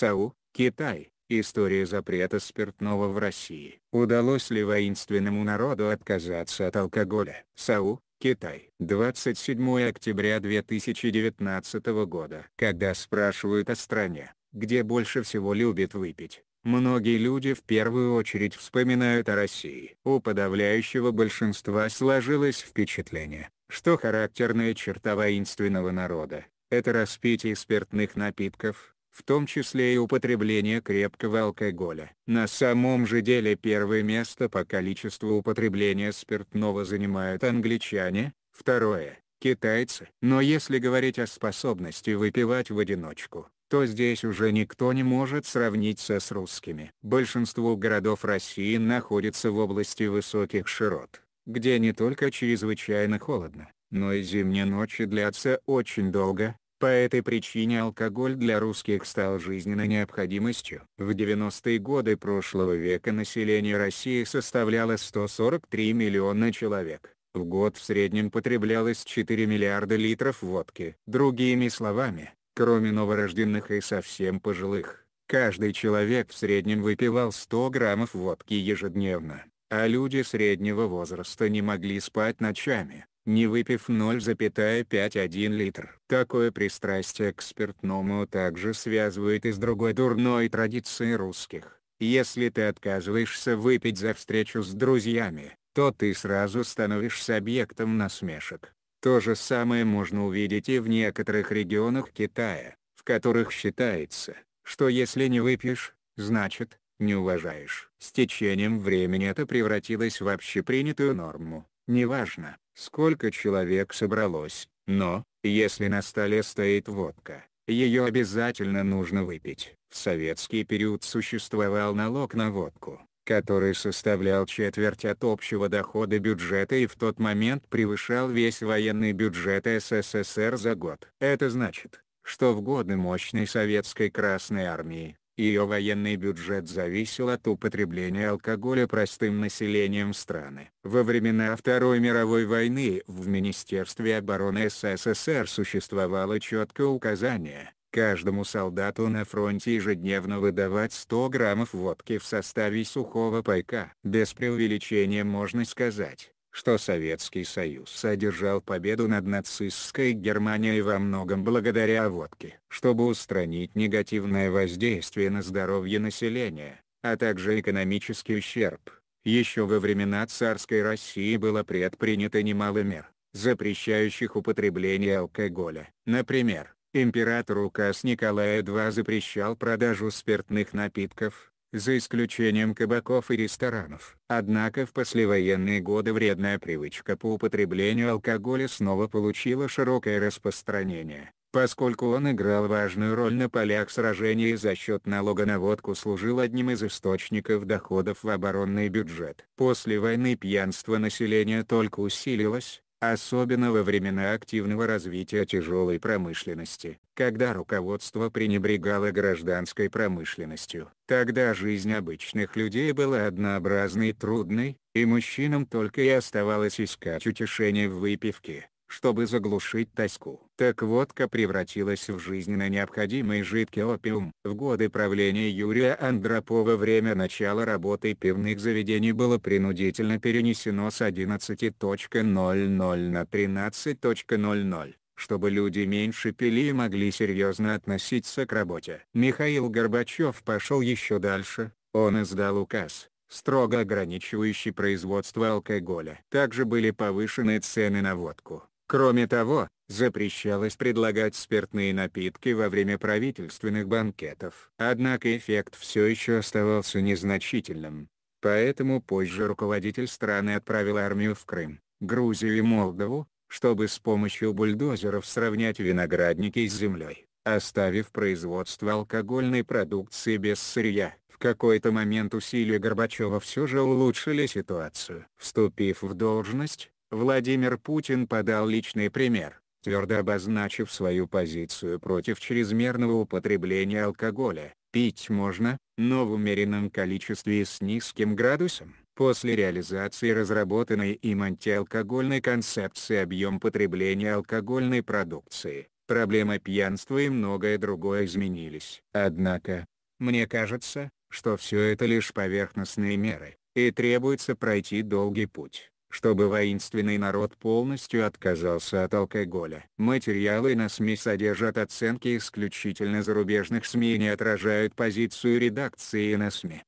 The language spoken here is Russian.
САУ, Китай, история запрета спиртного в России. Удалось ли воинственному народу отказаться от алкоголя? САУ, Китай. 27 октября 2019 года. Когда спрашивают о стране, где больше всего любит выпить, Многие люди в первую очередь вспоминают о России. У подавляющего большинства сложилось впечатление, что характерная черта воинственного народа – это распитие спиртных напитков, в том числе и употребление крепкого алкоголя. На самом же деле первое место по количеству употребления спиртного занимают англичане, второе – китайцы. Но если говорить о способности выпивать в одиночку, то здесь уже никто не может сравниться с русскими. Большинство городов России находится в области высоких широт, где не только чрезвычайно холодно, но и зимние ночи длятся очень долго, по этой причине алкоголь для русских стал жизненной необходимостью. В 90-е годы прошлого века население России составляло 143 миллиона человек. В год в среднем потреблялось 4 миллиарда литров водки. Другими словами, кроме новорожденных и совсем пожилых, каждый человек в среднем выпивал 100 граммов водки ежедневно, а люди среднего возраста не могли спать ночами не выпив 0,51 литр. Такое пристрастие к спиртному также связывает и с другой дурной традицией русских. Если ты отказываешься выпить за встречу с друзьями, то ты сразу становишься объектом насмешек. То же самое можно увидеть и в некоторых регионах Китая, в которых считается, что если не выпьешь, значит, не уважаешь. С течением времени это превратилось в общепринятую норму. Неважно, сколько человек собралось, но, если на столе стоит водка, ее обязательно нужно выпить. В советский период существовал налог на водку, который составлял четверть от общего дохода бюджета и в тот момент превышал весь военный бюджет СССР за год. Это значит, что в годы мощной советской Красной Армии, ее военный бюджет зависел от употребления алкоголя простым населением страны. Во времена Второй мировой войны в Министерстве обороны СССР существовало четкое указание, каждому солдату на фронте ежедневно выдавать 100 граммов водки в составе сухого пайка. Без преувеличения можно сказать, что Советский Союз содержал победу над нацистской Германией во многом благодаря водке. Чтобы устранить негативное воздействие на здоровье населения, а также экономический ущерб, еще во времена царской России было предпринято немало мер, запрещающих употребление алкоголя. Например, император указ Николая II запрещал продажу спиртных напитков, за исключением кабаков и ресторанов. Однако в послевоенные годы вредная привычка по употреблению алкоголя снова получила широкое распространение, поскольку он играл важную роль на полях сражений и за счет налога на водку служил одним из источников доходов в оборонный бюджет. После войны пьянство населения только усилилось, особенно во времена активного развития тяжелой промышленности, когда руководство пренебрегало гражданской промышленностью. Тогда жизнь обычных людей была однообразной и трудной, и мужчинам только и оставалось искать утешение в выпивке, чтобы заглушить тоску. Так водка превратилась в жизненно необходимый жидкий опиум. В годы правления Юрия Андропова время начала работы пивных заведений было принудительно перенесено с 11.00 на 13.00 чтобы люди меньше пили и могли серьезно относиться к работе. Михаил Горбачев пошел еще дальше, он издал указ, строго ограничивающий производство алкоголя. Также были повышены цены на водку. Кроме того, запрещалось предлагать спиртные напитки во время правительственных банкетов. Однако эффект все еще оставался незначительным. Поэтому позже руководитель страны отправил армию в Крым, Грузию и Молдову, чтобы с помощью бульдозеров сравнять виноградники с землей, оставив производство алкогольной продукции без сырья. В какой-то момент усилия Горбачева все же улучшили ситуацию. Вступив в должность, Владимир Путин подал личный пример, твердо обозначив свою позицию против чрезмерного употребления алкоголя. Пить можно, но в умеренном количестве и с низким градусом. После реализации разработанной им антиалкогольной концепции объем потребления алкогольной продукции, проблема пьянства и многое другое изменились. Однако, мне кажется, что все это лишь поверхностные меры, и требуется пройти долгий путь чтобы воинственный народ полностью отказался от алкоголя. Материалы на СМИ содержат оценки исключительно зарубежных СМИ и не отражают позицию редакции на СМИ.